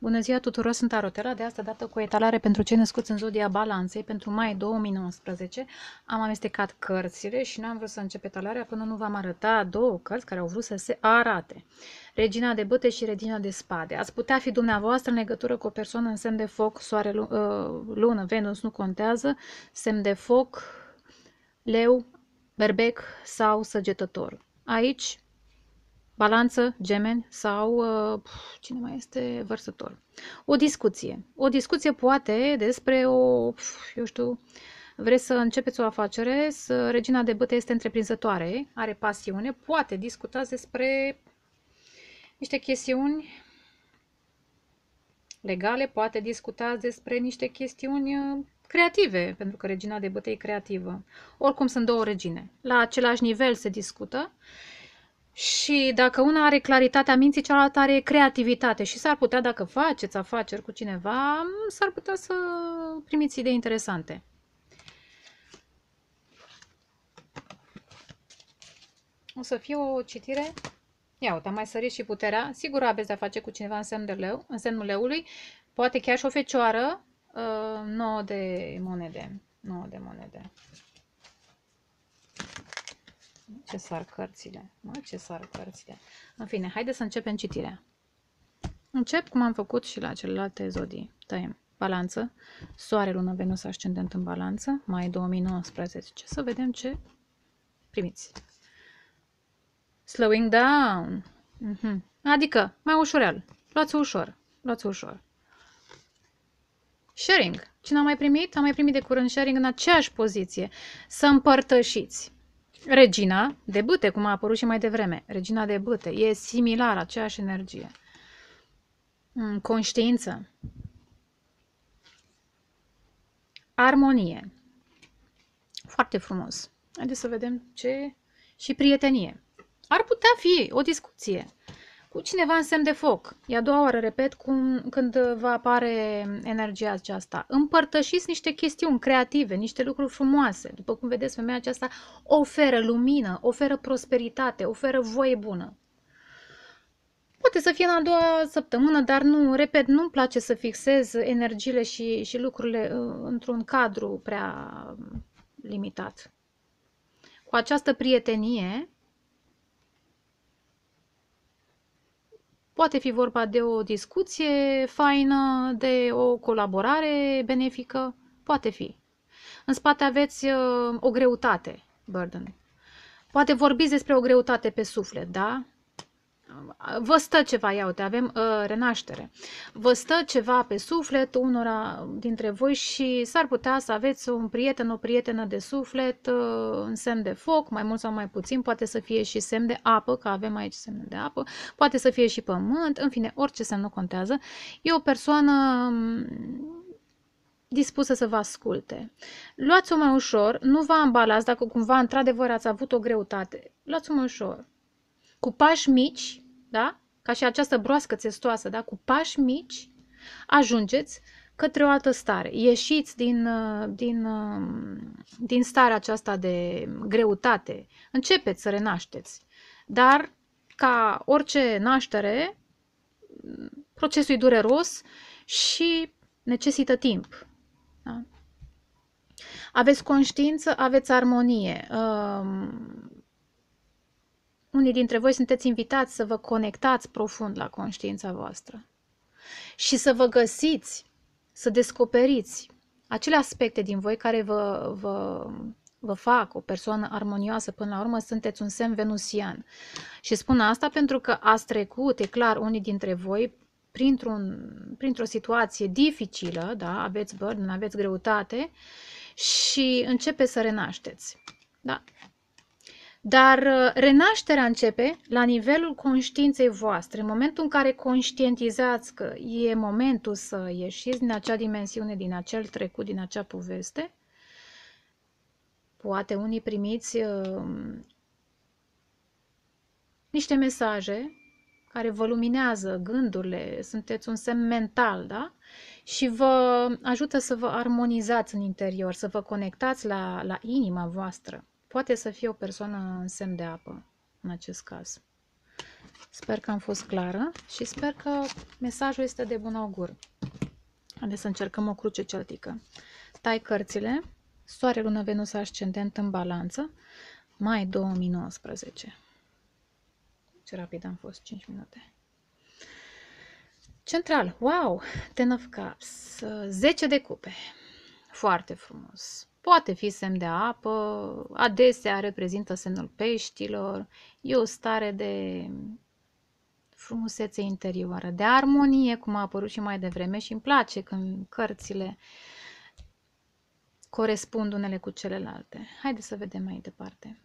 Bună ziua tuturor, sunt Arotela, de asta dată cu o etalare pentru cei născuți în zodia balanței pentru mai 2019. Am amestecat cărțile și nu am vrut să încep etalarea până nu v-am arătat două cărți care au vrut să se arate. Regina de băte și Regina de spade. Ați putea fi dumneavoastră în legătură cu o persoană în semn de foc, soare, ă, lună, Venus, nu contează, semn de foc, leu, berbec sau săgetător. Aici balanță, gemeni sau uh, cine mai este vărsător. O discuție. O discuție poate despre o, eu știu, vreți să începeți o afacere, să regina de băte este întreprinzătoare, are pasiune, poate discutați despre niște chestiuni legale, poate discutați despre niște chestiuni uh, creative, pentru că regina de bâte e creativă. Oricum sunt două regine. La același nivel se discută și dacă una are claritatea minții, cealaltă are creativitate și s-ar putea, dacă faceți afaceri cu cineva, s-ar putea să primiți idei interesante. O să fie o citire. Ia uite, am mai sărit și puterea. Sigur aveți de-a face cu cineva în de leu, în semnul leului. Poate chiar și o fecioară. Uh, 9 de monede. 9 de monede. Ce sar cărțile? Mă, ce sar cărțile? În fine, haide să începem citirea. Încep cum am făcut și la celelalte zodii. Tăiem. Balanță. Soare, lună, Venus, ascendent în balanță. Mai 2019. Să vedem ce primiți. Slowing down. Mm-hmm. Adică, mai ușurel. Luați-o ușor. Luați-o ușor. Sharing. Cine a mai primit? am mai primit de curând sharing în aceeași poziție. Să împărtășiți. Regina de bâte, cum a apărut și mai devreme. Regina de bâte. E similar, aceeași energie. Conștiință. Armonie. Foarte frumos. Haideți să vedem ce... Și prietenie. Ar putea fi o discuție cu cineva în semn de foc. E a doua oară, repet, cum, când va apare energia aceasta. Împărtășiți niște chestiuni creative, niște lucruri frumoase. După cum vedeți, femeia aceasta oferă lumină, oferă prosperitate, oferă voie bună. Poate să fie în a doua săptămână, dar nu, repet, nu-mi place să fixez energiile și, și lucrurile uh, într-un cadru prea limitat. Cu această prietenie, Poate fi vorba de o discuție faină, de o colaborare benefică, poate fi. În spate aveți uh, o greutate, burden. Poate vorbiți despre o greutate pe suflet, da? vă stă ceva, iau, te avem uh, renaștere, vă stă ceva pe suflet unora dintre voi și s-ar putea să aveți un prieten, o prietenă de suflet uh, în semn de foc, mai mult sau mai puțin, poate să fie și semn de apă, că avem aici semn de apă, poate să fie și pământ, în fine, orice semn nu contează. E o persoană mm, dispusă să vă asculte. Luați-o mai ușor, nu vă ambalați dacă cumva într-adevăr ați avut o greutate. Luați-o mai ușor, cu pași mici, da? ca și această broască țestoasă, da? cu pași mici, ajungeți către o altă stare. Ieșiți din, uh, din, um, din starea aceasta de greutate. Începeți să renașteți. Dar, ca orice naștere, procesul e dureros și necesită timp. Da? Aveți conștiință, aveți armonie. Um, unii dintre voi sunteți invitați să vă conectați profund la conștiința voastră și să vă găsiți, să descoperiți acele aspecte din voi care vă, vă, vă fac o persoană armonioasă. Până la urmă, sunteți un semn venusian. Și spun asta pentru că ați trecut, e clar, unii dintre voi printr-un, printr-o situație dificilă, da, aveți burden, aveți greutate și începe să renașteți. Da? Dar uh, renașterea începe la nivelul conștiinței voastre, în momentul în care conștientizați că e momentul să ieșiți din acea dimensiune, din acel trecut, din acea poveste. Poate unii primiți uh, niște mesaje care vă luminează gândurile, sunteți un semn mental, da? Și vă ajută să vă armonizați în interior, să vă conectați la, la inima voastră. Poate să fie o persoană în semn de apă, în acest caz. Sper că am fost clară și sper că mesajul este de bun augur. Haideți să încercăm o cruce celtică. Tai cărțile, Soare, Lună, Venus, Ascendent în balanță, mai 2019. Ce rapid am fost, 5 minute. Central, wow, Ten of Cups, 10 de cupe, foarte frumos. Poate fi semn de apă, adesea reprezintă semnul peștilor, e o stare de frumusețe interioară, de armonie, cum a apărut și mai devreme și îmi place când cărțile corespund unele cu celelalte. Haideți să vedem mai departe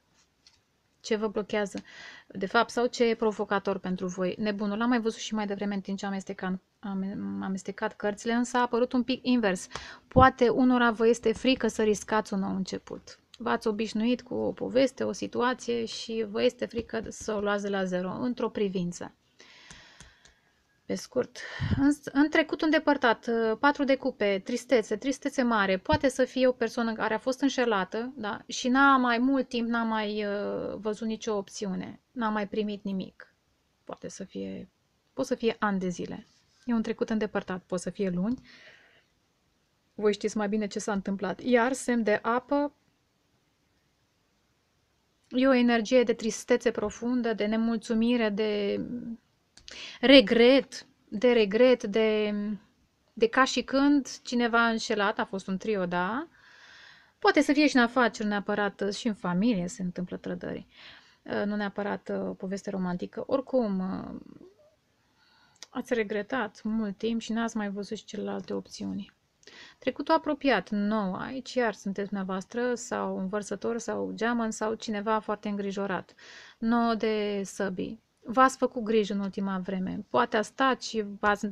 ce vă blochează, de fapt, sau ce e provocator pentru voi. Nebunul, l-am mai văzut și mai devreme în timp ce amestecat, am, amestecat cărțile, însă a apărut un pic invers. Poate unora vă este frică să riscați un nou început. V-ați obișnuit cu o poveste, o situație și vă este frică să o luați de la zero, într-o privință pe scurt. În, în trecut îndepărtat, uh, patru de cupe, tristețe, tristețe mare, poate să fie o persoană care a fost înșelată da? și n-a mai mult timp, n-a mai uh, văzut nicio opțiune, n-a mai primit nimic. Poate să fie, pot să fie ani de zile. E un trecut îndepărtat, pot să fie luni. Voi știți mai bine ce s-a întâmplat. Iar semn de apă, E o energie de tristețe profundă, de nemulțumire, de regret, de regret, de, de ca și când cineva a înșelat, a fost un trio, da? Poate să fie și în afaceri, neapărat uh, și în familie se întâmplă trădări, uh, nu neapărat uh, o poveste romantică. Oricum, ați regretat mult timp și n-ați mai văzut și celelalte opțiuni. Trecutul apropiat, nou, aici iar sunteți dumneavoastră sau un sau geamăn sau cineva foarte îngrijorat. nou de săbii, v-ați făcut grijă în ultima vreme. Poate a stat și v-ați...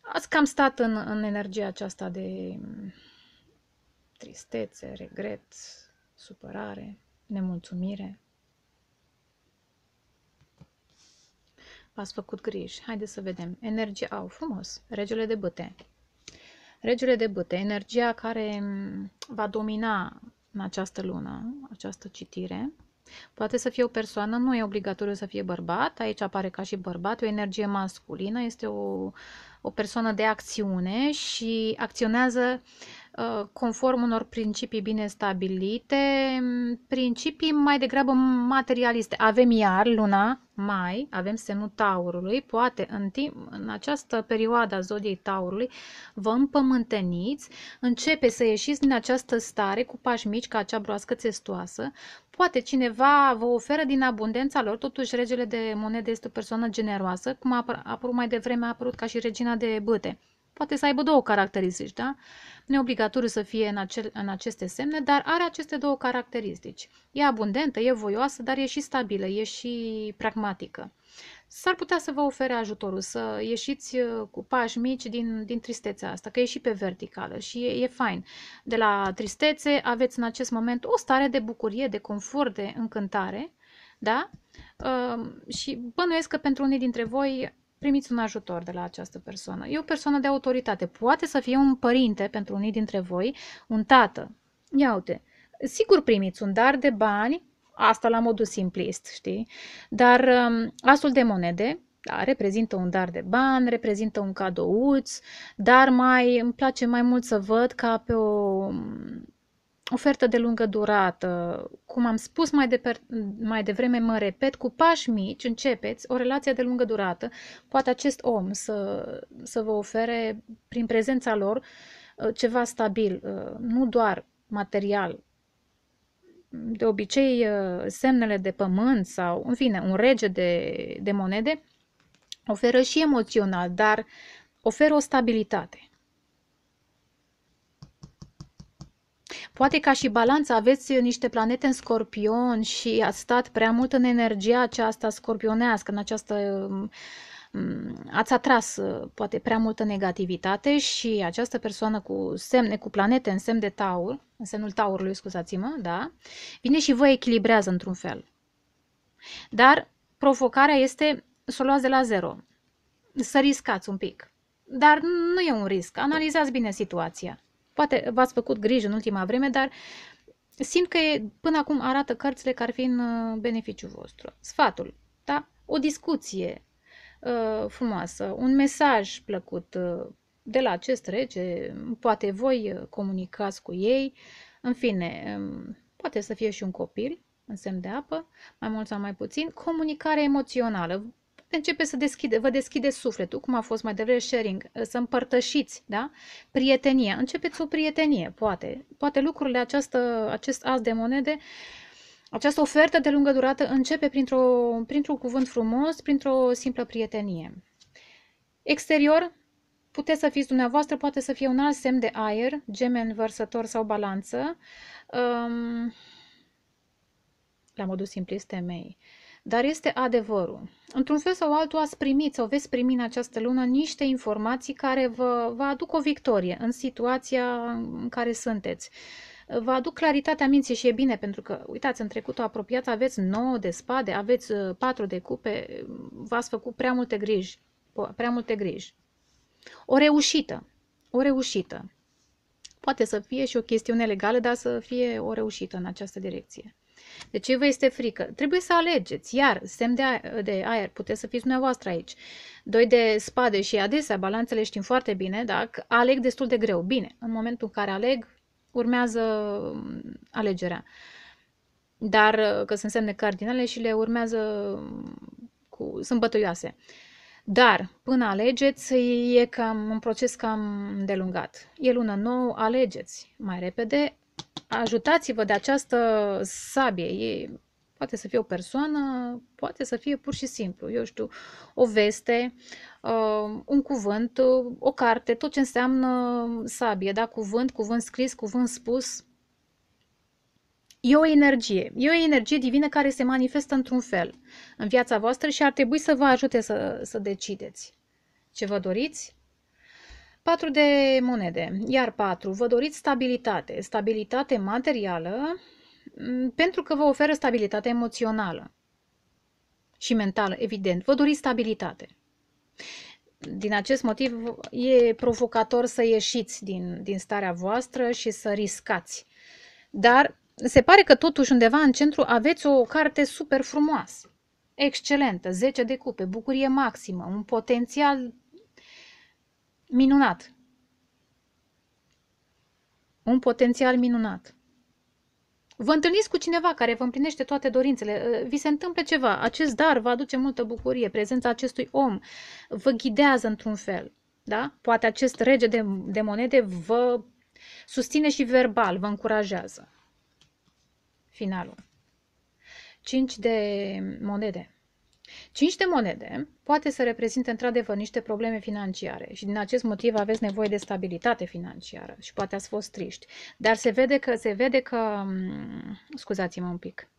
Ați cam stat în, în energia aceasta de mm, tristețe, regret, supărare, nemulțumire. V-ați făcut griji. Haideți să vedem. Energie au, frumos. Regele de băte. Regele de băte, energia care mm, va domina în această lună, această citire, Poate să fie o persoană, nu e obligatoriu să fie bărbat, aici apare ca și bărbat, o energie masculină, este o o persoană de acțiune și acționează ă, conform unor principii bine stabilite, principii mai degrabă materialiste. Avem iar luna mai, avem semnul taurului, poate în, timp, în această perioadă a zodiei taurului vă împământeniți, începe să ieșiți din această stare cu pași mici ca acea broască testoasă, poate cineva vă oferă din abundența lor, totuși regele de monede este o persoană generoasă, cum a apărut mai devreme, a apărut ca și regina pagina de băte. Poate să aibă două caracteristici, da? Neobligatoriu să fie în, acel, în aceste semne, dar are aceste două caracteristici. E abundentă, e voioasă, dar e și stabilă, e și pragmatică. S-ar putea să vă ofere ajutorul, să ieșiți uh, cu pași mici din, din tristețea asta, că e și pe verticală și e, e fain. De la tristețe aveți în acest moment o stare de bucurie, de confort, de încântare, da? Uh, și bănuiesc că pentru unii dintre voi primiți un ajutor de la această persoană. E o persoană de autoritate. Poate să fie un părinte pentru unii dintre voi, un tată. Ia uite, sigur primiți un dar de bani, asta la modul simplist, știi? Dar um, asul de monede, da, reprezintă un dar de bani, reprezintă un cadouț, dar mai îmi place mai mult să văd ca pe o ofertă de lungă durată. Cum am spus mai, de, mai devreme, mă repet, cu pași mici începeți o relație de lungă durată. Poate acest om să, să vă ofere, prin prezența lor, uh, ceva stabil, uh, nu doar material. De obicei, uh, semnele de pământ sau, în fine, un rege de, de monede oferă și emoțional, dar oferă o stabilitate. Poate ca și balanță aveți niște planete în scorpion și ați stat prea mult în energia aceasta scorpionească, în această mm, ați atras poate prea multă negativitate și această persoană cu semne, cu planete în semn de taur, în semnul taurului, scuzați-mă, da, vine și vă echilibrează într-un fel. Dar provocarea este să o luați de la zero, să riscați un pic. Dar nu e un risc, analizați bine situația. Poate v-ați făcut grijă în ultima vreme, dar simt că e, până acum arată cărțile care ar fi în uh, beneficiu vostru. Sfatul, da? O discuție uh, frumoasă, un mesaj plăcut uh, de la acest rege, poate voi uh, comunicați cu ei, în fine, um, poate să fie și un copil, în semn de apă, mai mult sau mai puțin, comunicare emoțională începe să deschide, vă deschide sufletul, cum a fost mai devreme sharing, ă, să împărtășiți, da? Prietenia, începeți o prietenie, poate. Poate lucrurile, această, acest as de monede, această ofertă de lungă durată începe printr-un printr cuvânt frumos, printr-o simplă prietenie. Exterior, puteți să fiți dumneavoastră, poate să fie un alt semn de aer, gemen, vărsător sau balanță. Um, la modul simplist temei dar este adevărul. Într-un fel sau altul ați primit sau veți primi în această lună niște informații care vă, vă aduc o victorie în situația în care sunteți. Vă aduc claritatea minții și e bine pentru că, uitați, în trecutul apropiat aveți 9 de spade, aveți 4 uh, de cupe, v-ați făcut prea multe griji, prea multe griji. O reușită, o reușită. Poate să fie și o chestiune legală, dar să fie o reușită în această direcție de deci ce vă este frică. Trebuie să alegeți. Iar, semn de aer, de aer puteți să fiți dumneavoastră aici. Doi de spade și adesea, balanțele știm foarte bine, dacă aleg destul de greu. Bine, în momentul în care aleg, urmează mm, alegerea. Dar uh, că sunt semne cardinale și le urmează mm, cu, sunt Dar, până alegeți, e cam un proces cam delungat. E lună nouă, alegeți mai repede, ajutați-vă de această sabie. E, poate să fie o persoană, poate să fie pur și simplu, eu știu, o veste, uh, un cuvânt, uh, o carte, tot ce înseamnă sabie, da? Cuvânt, cuvânt scris, cuvânt spus. E o energie. E o energie divină care se manifestă într-un fel în viața voastră și ar trebui să vă ajute să, să decideți ce vă doriți, 4 de monede, iar 4. Vă doriți stabilitate, stabilitate materială, mm, pentru că vă oferă stabilitate emoțională și mentală, evident. Vă doriți stabilitate. Din acest motiv e provocator să ieșiți din, din starea voastră și să riscați. Dar se pare că totuși undeva în centru aveți o carte super frumoasă, excelentă, 10 de cupe, bucurie maximă, un potențial minunat. Un potențial minunat. Vă întâlniți cu cineva care vă împlinește toate dorințele, uh, vi se întâmplă ceva, acest dar vă aduce multă bucurie, prezența acestui om vă ghidează într-un fel, da? Poate acest rege de, de monede vă susține și verbal, vă încurajează. Finalul. 5 de monede. Cinci de monede poate să reprezinte într-adevăr niște probleme financiare și din acest motiv aveți nevoie de stabilitate financiară și poate ați fost triști. Dar se vede că, se vede că, mm, scuzați-mă un pic,